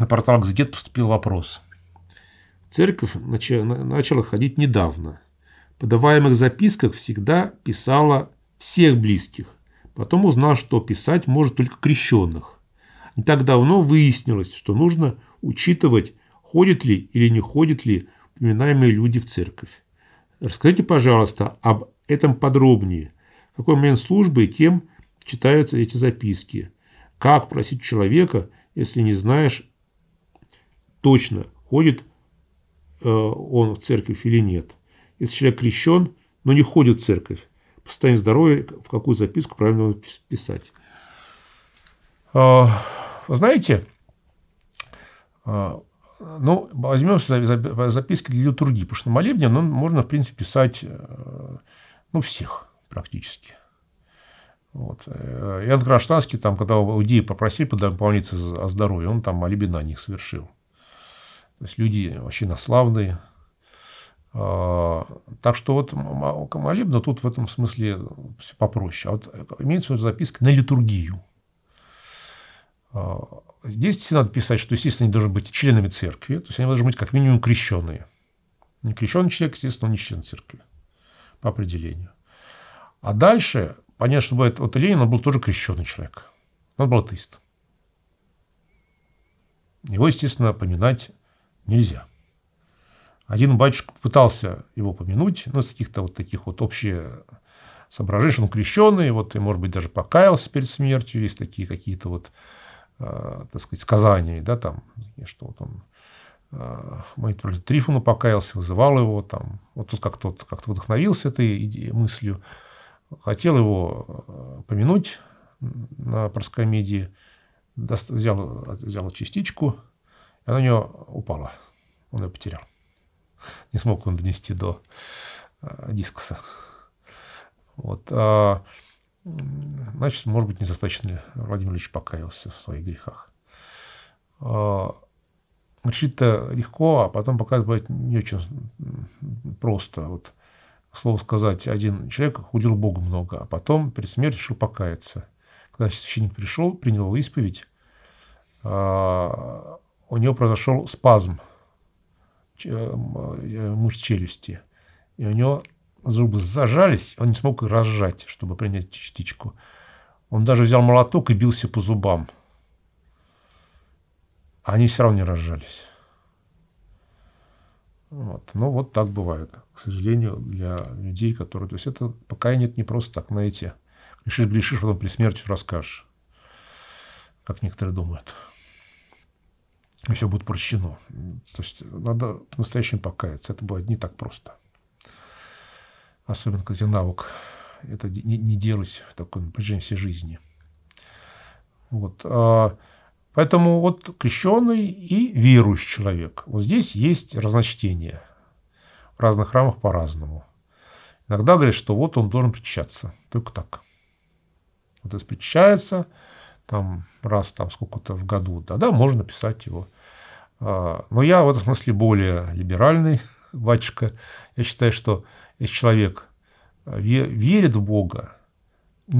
на портал Газет поступил вопрос. Церковь начала ходить недавно. В подаваемых записках всегда писала всех близких. Потом узнал, что писать может только крещенных. Не так давно выяснилось, что нужно учитывать, ходят ли или не ходят ли упоминаемые люди в церковь. Расскажите, пожалуйста, об этом подробнее. В какой момент службы и кем читаются эти записки? Как просить человека, если не знаешь, точно, ходит э, он в церковь или нет. Если человек крещен, но не ходит в церковь, по состоянию здоровья, в какую записку правильно надо писать. А, вы знаете, а, ну, возьмем записки для литургии, потому что на молебне ну, можно, в принципе, писать э, ну, всех практически. Вот. Э, Иоанн Кронштадтский, там, когда у иудеи попросили помолиться за, о здоровье, он там молебен на них совершил. То есть люди вообще наславные, а, Так что вот молебна тут в этом смысле все попроще. А вот э, имеется записка на литургию. А, здесь надо писать, что, естественно, они должны быть членами церкви, то есть они должны быть как минимум крещенные. Не крещенный человек, естественно, он не член церкви по определению. А дальше, понятно, что бывает, вот Ленин, он был тоже крещенный человек. Он был атеист. Его, естественно, поминать Нельзя. Один батюшка пытался его помянуть, но ну, с каких-то вот таких вот общих соображений, что он крещенный, вот, и, может быть, даже покаялся перед смертью. Есть такие какие-то вот, э, так сказать, сказания, да, там, что вот он э, Майтвель Трифону покаялся, вызывал его, там, вот тут как-то как, -то, вдохновился этой идеей, мыслью, хотел его э, помянуть на проскомедии, взял, взял частичку, и она у него упала. Он ее потерял. Не смог он донести до э, дискоса. Вот. А, значит, может быть, недостаточно Владимир Ильич покаялся в своих грехах. А, Решить-то легко, а потом показывать бывает не очень просто. Вот, к слову сказать, один человек худил Богу много, а потом перед смертью решил покаяться. Когда священник пришел, принял исповедь, а, у него произошел спазм Э, э, мышц челюсти. И у него зубы зажались, он не смог их разжать, чтобы принять частичку. Он даже взял молоток и бился по зубам. Они все равно не разжались. Вот. но ну, вот так бывает, к сожалению, для людей, которые... То есть, это пока нет не просто так, знаете, грешишь, грешишь, потом при смерти расскажешь, как некоторые думают и все будет прощено. То есть надо по-настоящему покаяться. Это бывает не так просто. Особенно, когда навык это не, не делать в таком напряжении всей жизни. Вот. А, поэтому вот крещенный и верующий человек. Вот здесь есть разночтение. В разных храмах по-разному. Иногда говорят, что вот он должен причащаться. Только так. Вот если причащается, там раз там сколько-то в году, да-да, можно писать его. А, но я в этом смысле более либеральный батюшка. Я считаю, что если человек верит в Бога,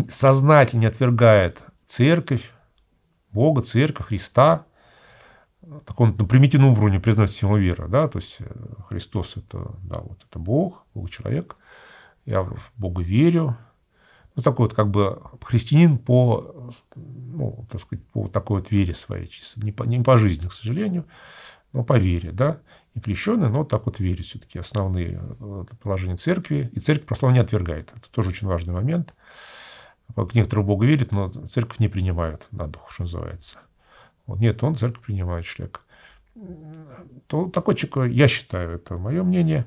сознательно отвергает церковь, Бога, церковь, Христа, таком на примитивном уровне признать всему вера, да, то есть э, Христос это, да, вот это Бог, Бог человек, я в Бога верю, ну, такой вот как бы христианин по, ну, так сказать, по такой вот вере своей чисто. Не по, не по жизни, к сожалению, но по вере, да. И крещенный, но так вот вере все-таки основные э, положения церкви. И церковь православно не отвергает. Это тоже очень важный момент. Некоторые в Бога верят, но церковь не принимает на дух, что называется. Вот, нет, он церковь принимает человек. То, такой человек, я считаю, это мое мнение,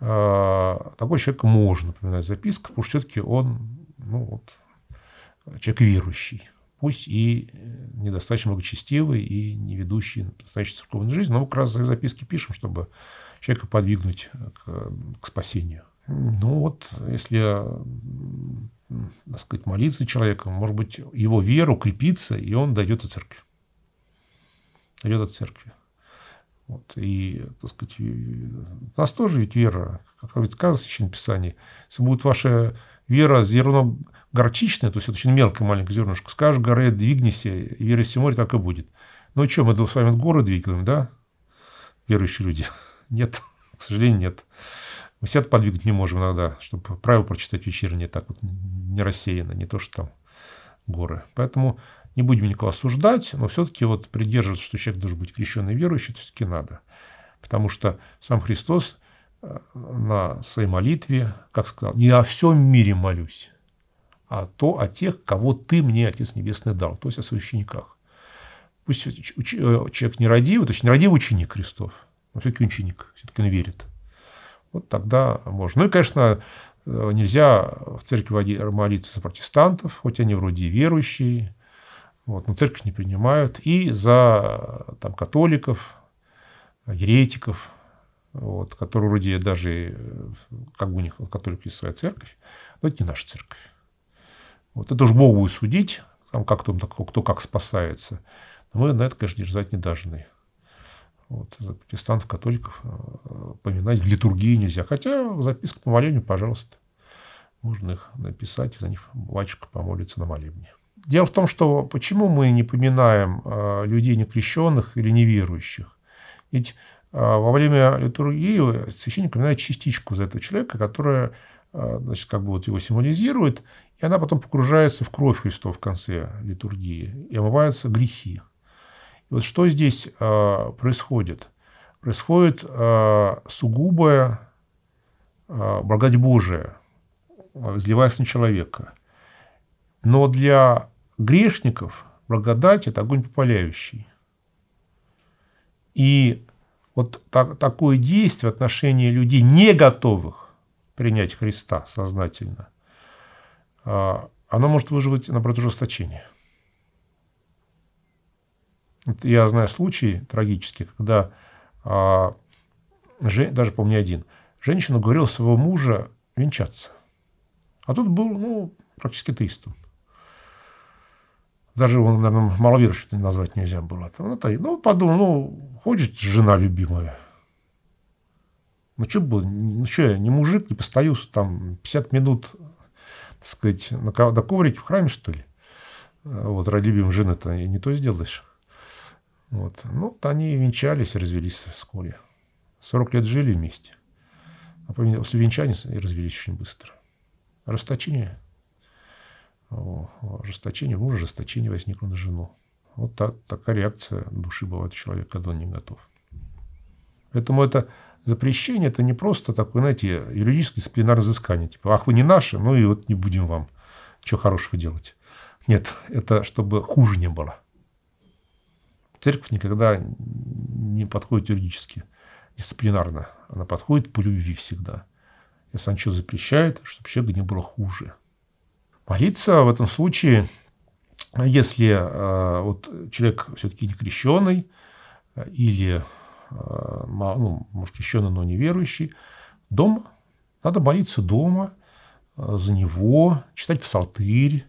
э, такой человек можно напоминать записка, потому что все-таки он ну, вот, человек верующий, пусть и э, недостаточно благочестивый, и не ведущий достаточно церковной жизни, но мы как раз в записке пишем, чтобы человека подвигнуть к, к спасению. Ну вот, если, так сказать, молиться человеком, может быть, его веру крепится, и он дойдет от церкви. Дойдет от церкви. Вот, и, так сказать, у нас тоже ведь вера, как говорит сказано в Священном Писании, если будет ваша вера зерно горчичное, то есть это очень мелкое маленькое зернышко, скажешь горе, двигнися, и вера Симори так и будет. Ну, что, мы с вами горы двигаем, да, верующие люди? Нет, к сожалению, нет. Мы себя подвигать не можем иногда, чтобы правила прочитать вечернее так вот не рассеяно, не то, что там горы. Поэтому не будем никого осуждать, но все-таки вот придерживаться, что человек должен быть крещенный верующий, это все-таки надо. Потому что сам Христос э, на своей молитве, как сказал, не о всем мире молюсь, а то о тех, кого ты мне, Отец Небесный, дал, то есть о священниках. Пусть э, человек не родивый, то есть не родивый ученик Христов, но все-таки ученик, все-таки он верит. Вот тогда можно. Ну и, конечно, э, нельзя в церкви молиться за протестантов, хоть они вроде верующие, вот, но церковь не принимают. И за там, католиков, еретиков, вот, которые вроде даже, как бы у них католик есть своя церковь, но это не наша церковь. Вот это уж Бог будет судить, там как-то кто как спасается. Но мы на это, конечно, дерзать не должны. Вот, за протестантов, католиков э, поминать в литургии нельзя. Хотя в записках по молению, пожалуйста, можно их написать, и за них батюшка помолится на молебне. Дело в том, что почему мы не поминаем э, людей некрещенных или неверующих? Ведь э, во время литургии священник поминает частичку за этого человека, которая э, значит, как бы вот его символизирует, и она потом погружается в кровь Христов в конце литургии, и омываются грехи. И вот что здесь э, происходит? Происходит сугубая благодать Божия, изливаясь на человека – но для грешников благодать – это огонь попаляющий. И вот так, такое действие в отношении людей, не готовых принять Христа сознательно, а, оно может выживать, наоборот, ужесточение. Я знаю случаи трагические, когда а, даже помню один, женщина уговорила своего мужа венчаться. А тут был ну, практически теистом даже его, наверное, маловерующим назвать нельзя было. А там, ну, ну, подумал, ну, хочет жена любимая. Ну, что бы, ну, что я, не мужик, не постою там 50 минут, так сказать, на, на коврике в храме, что ли? А вот, ради любимой жены-то и не то сделаешь. Вот. Ну, вот они венчались, развелись вскоре. 40 лет жили вместе. А после венчания и развелись очень быстро. Расточение – ожесточение, у мужа ожесточение возникло на жену. Вот так, такая реакция души бывает у человека, когда он не готов. Поэтому это запрещение, это не просто такое, знаете, юридическое дисциплинарное взыскание. Типа, ах, вы не наши, ну и вот не будем вам чего хорошего делать. Нет, это чтобы хуже не было. Церковь никогда не подходит юридически, дисциплинарно. Она подходит по любви всегда. И что запрещает, чтобы человеку не было хуже. Молиться а в этом случае, если э, вот человек все-таки не крещенный э, или, э, ну, может, крещенный, но неверующий, дома надо молиться дома за него, читать псалтырь,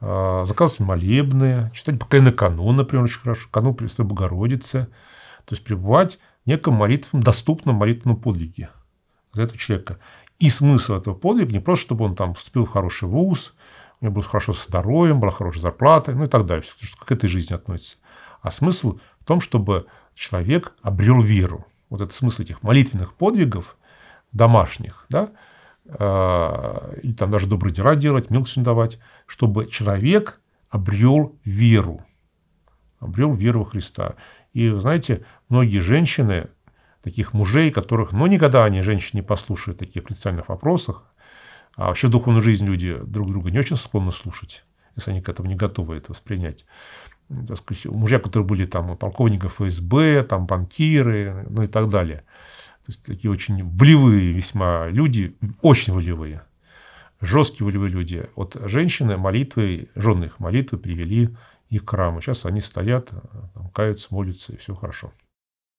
заказывать молебные, читать пока на канон, например, очень хорошо, канон Пресвятой Богородицы. То есть пребывать в неком молитвенном, доступном молитвенном подвиге для этого человека. И смысл этого подвига не просто, чтобы он там поступил в хороший вуз, у него было хорошо со здоровьем, была хорошая зарплата, ну и так далее. Все, что к этой жизни относится. А смысл в том, чтобы человек обрел веру. Вот это смысл этих молитвенных подвигов, домашних, да, а, или там даже добрые дела делать, милостью давать, чтобы человек обрел веру, обрел веру в Христа. И, знаете, многие женщины, таких мужей, которых, ну, никогда они, женщин не послушают в таких принципиальных вопросах. А вообще в духовную жизнь люди друг друга не очень склонны слушать, если они к этому не готовы это воспринять. Так сказать, мужья, которые были там полковников ФСБ, там банкиры, ну и так далее. То есть такие очень волевые весьма люди, очень волевые, жесткие волевые люди. Вот женщины молитвы жены их молитвы привели их к храму. Сейчас они стоят, там, каются, молятся, и все хорошо.